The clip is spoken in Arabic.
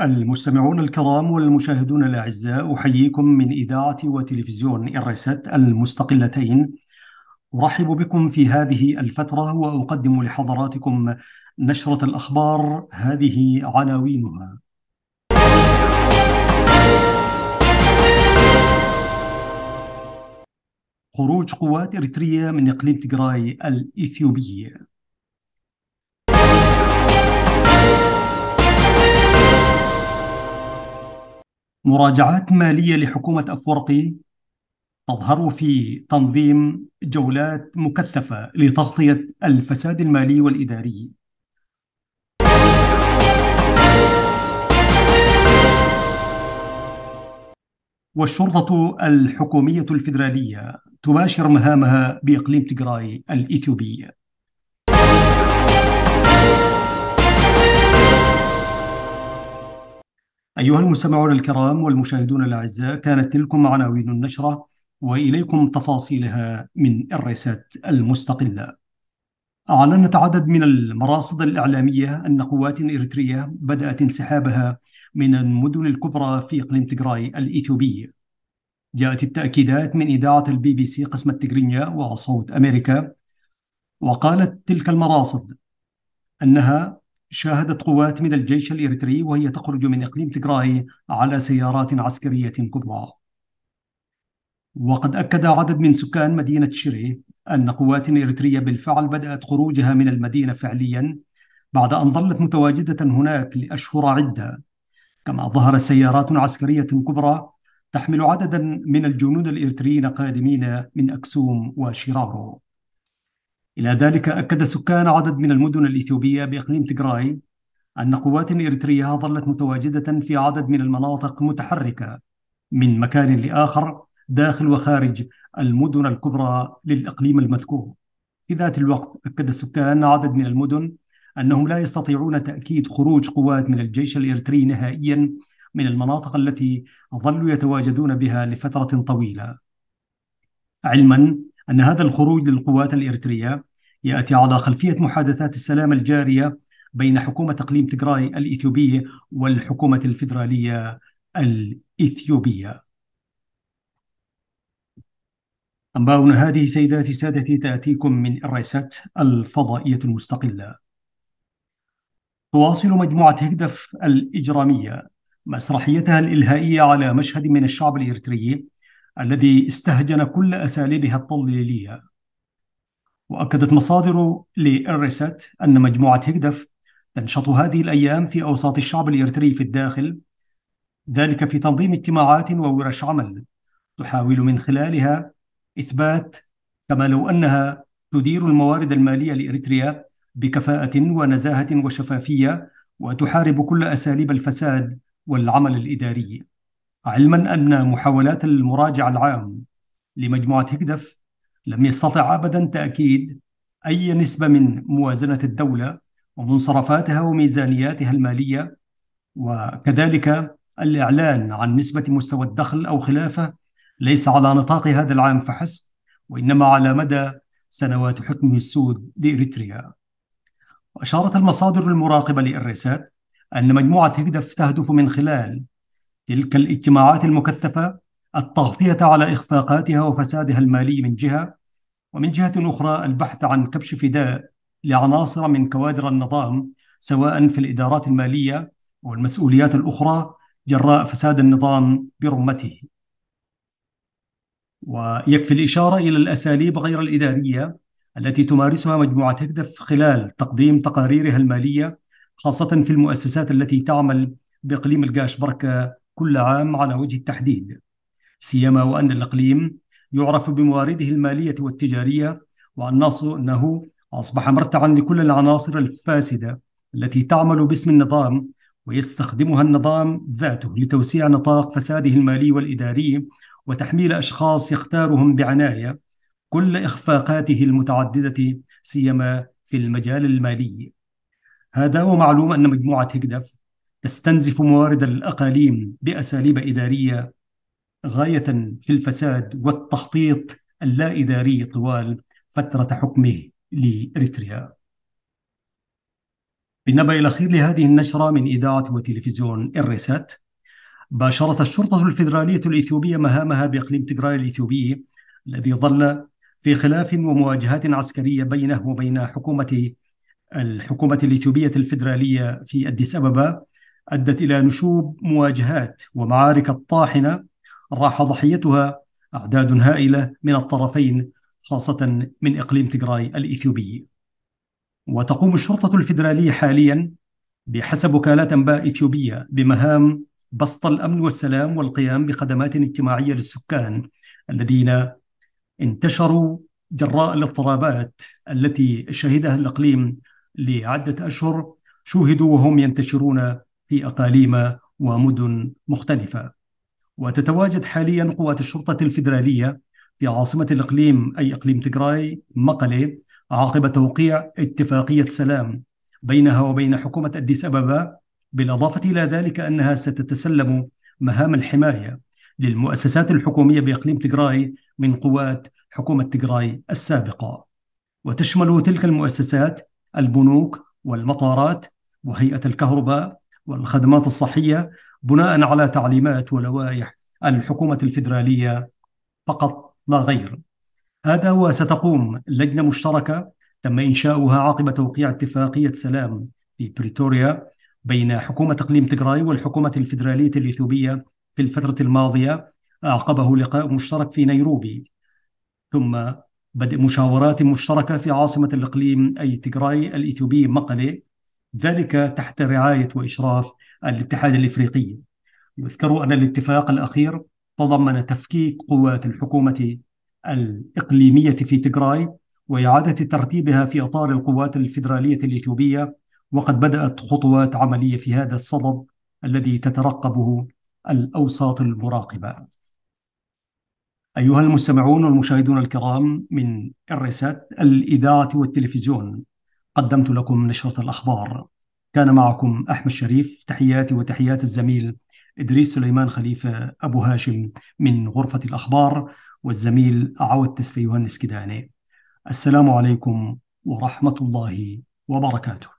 المستمعون الكرام والمشاهدون الأعزاء أحييكم من إذاعة وتلفزيون الرسات المستقلتين أرحب بكم في هذه الفترة وأقدم لحضراتكم نشرة الأخبار هذه عناوينها خروج قوات إريتريا من إقليم تجراي الإثيوبي مراجعات مالية لحكومة أفورقي تظهر في تنظيم جولات مكثفة لتغطية الفساد المالي والإداري والشرطة الحكومية الفيدرالية تباشر مهامها بإقليم تجراي الإثيوبي أيها المستمعون الكرام والمشاهدون الأعزاء كانت تلكم عناوين النشرة وإليكم تفاصيلها من الرسات المستقلة أعلنت عدد من المراصد الإعلامية أن قوات إريترية بدأت انسحابها من المدن الكبرى في إقليم تجراي الإثيوبي جاءت التأكيدات من إذاعة البي بي سي قسم التجرينيا وصوت أمريكا وقالت تلك المراصد أنها شاهدت قوات من الجيش الإريتري وهي تخرج من إقليم تجراي على سيارات عسكرية كبرى وقد أكد عدد من سكان مدينة شيري أن قوات إريترية بالفعل بدأت خروجها من المدينة فعليا بعد أن ظلت متواجدة هناك لأشهر عدة كما ظهر سيارات عسكرية كبرى تحمل عددا من الجنود الإريتريين قادمين من أكسوم وشيرارو إلى ذلك أكد سكان عدد من المدن الإثيوبية بإقليم تجراي أن قوات إريترية ظلت متواجدة في عدد من المناطق متحركة من مكان لآخر داخل وخارج المدن الكبرى للإقليم المذكور في ذات الوقت أكد السكان عدد من المدن أنهم لا يستطيعون تأكيد خروج قوات من الجيش الإريتري نهائيا من المناطق التي ظلوا يتواجدون بها لفترة طويلة علما أن هذا الخروج للقوات الإرترية يأتي على خلفية محادثات السلام الجارية بين حكومة إقليم تجراي الإثيوبية والحكومة الفيدرالية الإثيوبية أنباؤنا هذه سيداتي سادتي تأتيكم من الرئيسات الفضائية المستقلة تواصل مجموعة هدف الإجرامية مسرحيتها الإلهائية على مشهد من الشعب الإرتريي الذي استهجن كل أساليبها التضليلية وأكدت مصادر لإرست أن مجموعة هكدف تنشط هذه الأيام في أوساط الشعب الإرتري في الداخل ذلك في تنظيم اجتماعات وورش عمل تحاول من خلالها إثبات كما لو أنها تدير الموارد المالية لإريتريا بكفاءة ونزاهة وشفافية وتحارب كل أساليب الفساد والعمل الإداري علما أن محاولات المراجع العام لمجموعة هكدف لم يستطع أبدا تأكيد أي نسبة من موازنة الدولة ومنصرفاتها وميزانياتها المالية وكذلك الإعلان عن نسبة مستوى الدخل أو خلافه ليس على نطاق هذا العام فحسب وإنما على مدى سنوات حكمه السود لإريتريا وأشارت المصادر المراقبة للرئاسات أن مجموعة هكدف تهدف من خلال تلك الاجتماعات المكثفة التغطية على إخفاقاتها وفسادها المالي من جهة ومن جهة أخرى البحث عن كبش فداء لعناصر من كوادر النظام سواء في الإدارات المالية والمسؤوليات الأخرى جراء فساد النظام برمته ويكفي الإشارة إلى الأساليب غير الإدارية التي تمارسها مجموعة هدف خلال تقديم تقاريرها المالية خاصة في المؤسسات التي تعمل بإقليم الجاش بركة كل عام على وجه التحديد سيما وأن الإقليم يعرف بموارده المالية والتجارية وأنه أصبح مرتعا لكل العناصر الفاسدة التي تعمل باسم النظام ويستخدمها النظام ذاته لتوسيع نطاق فساده المالي والإداري وتحميل أشخاص يختارهم بعناية كل إخفاقاته المتعددة سيما في المجال المالي هذا ومعلوم أن مجموعة هيكدف تستنزف موارد الأقاليم بأساليب إدارية غاية في الفساد والتخطيط اللا إداري طوال فترة حكمه لإريتريا بالنبأ الأخير لهذه النشرة من إذاعة وتلفزيون الريسات باشرت الشرطة الفيدرالية الإثيوبية مهامها بإقليم تجراي الإثيوبي الذي ظل في خلاف ومواجهات عسكرية بينه وبين حكومة الحكومة الإثيوبية الفيدرالية في أديس أبابا أدت إلى نشوب مواجهات ومعارك الطاحنة راح ضحيتها أعداد هائلة من الطرفين خاصة من إقليم تجراي الإثيوبي وتقوم الشرطة الفيدرالية حاليا بحسب وكالات أنباء إثيوبية بمهام بسط الأمن والسلام والقيام بخدمات اجتماعية للسكان الذين انتشروا جراء الاضطرابات التي شهدها الإقليم لعدة أشهر شوهدوا وهم ينتشرون في أقاليم ومدن مختلفة وتتواجد حاليا قوات الشرطة الفيدرالية في عاصمة الإقليم أي إقليم تجراي مقلة عقب توقيع اتفاقية سلام بينها وبين حكومة أديس أبابا بالإضافة إلى ذلك أنها ستتسلم مهام الحماية للمؤسسات الحكومية بإقليم تجراي من قوات حكومة تجراي السابقة وتشمل تلك المؤسسات البنوك والمطارات وهيئة الكهرباء والخدمات الصحية بناء على تعليمات ولوائح الحكومة الفيدرالية فقط لا غير هذا وستقوم لجنة مشتركة تم إنشاؤها عقب توقيع اتفاقية سلام في بريتوريا بين حكومة إقليم تجراي والحكومة الفيدرالية الإثيوبية في الفترة الماضية أعقبه لقاء مشترك في نيروبي ثم بدء مشاورات مشتركة في عاصمة الإقليم أي تجراي الإثيوبي مقلي ذلك تحت رعاية وإشراف الاتحاد الإفريقي يذكر أن الاتفاق الأخير تضمن تفكيك قوات الحكومة الإقليمية في تجراي وإعادة ترتيبها في إطار القوات الفيدرالية الإثيوبية وقد بدأت خطوات عملية في هذا الصدد الذي تترقبه الأوساط المراقبة أيها المستمعون والمشاهدون الكرام من الرسات الإذاعة والتلفزيون قدمت لكم نشرة الأخبار كان معكم أحمد شريف تحياتي وتحيات الزميل إدريس سليمان خليفة أبو هاشم من غرفة الأخبار والزميل عود تسفي يوهنس كداني السلام عليكم ورحمة الله وبركاته